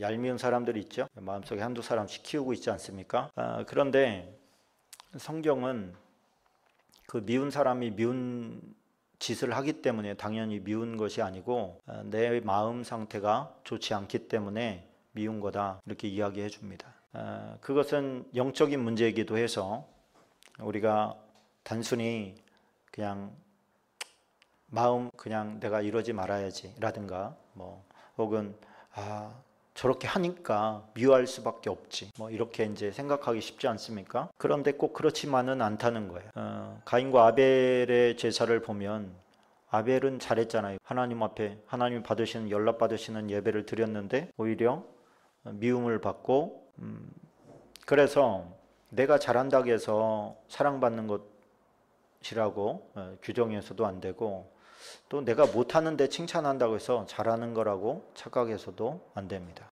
얄미운 사람들이 있죠. 마음속에 한두 사람씩 키우고 있지 않습니까? 아, 그런데 성경은 그 미운 사람이 미운 짓을 하기 때문에 당연히 미운 것이 아니고 아, 내 마음 상태가 좋지 않기 때문에 미운 거다 이렇게 이야기해 줍니다. 아, 그것은 영적인 문제이기도 해서 우리가 단순히 그냥 마음 그냥 내가 이러지 말아야지라든가 뭐 혹은 아 저렇게 하니까 미워할 수밖에 없지. 뭐 이렇게 이제 생각하기 쉽지 않습니까? 그런데 꼭 그렇지만은 않다는 거예요. 어, 가인과 아벨의 제사를 보면 아벨은 잘했잖아요. 하나님 앞에 하나님 받으시는 연락 받으시는 예배를 드렸는데 오히려 어, 미움을 받고 음, 그래서 내가 잘한다고 해서 사랑받는 것 것이라고 어, 규정해서도 안 되고 또 내가 못하는데 칭찬한다고 해서 잘하는 거라고 착각해서도 안 됩니다.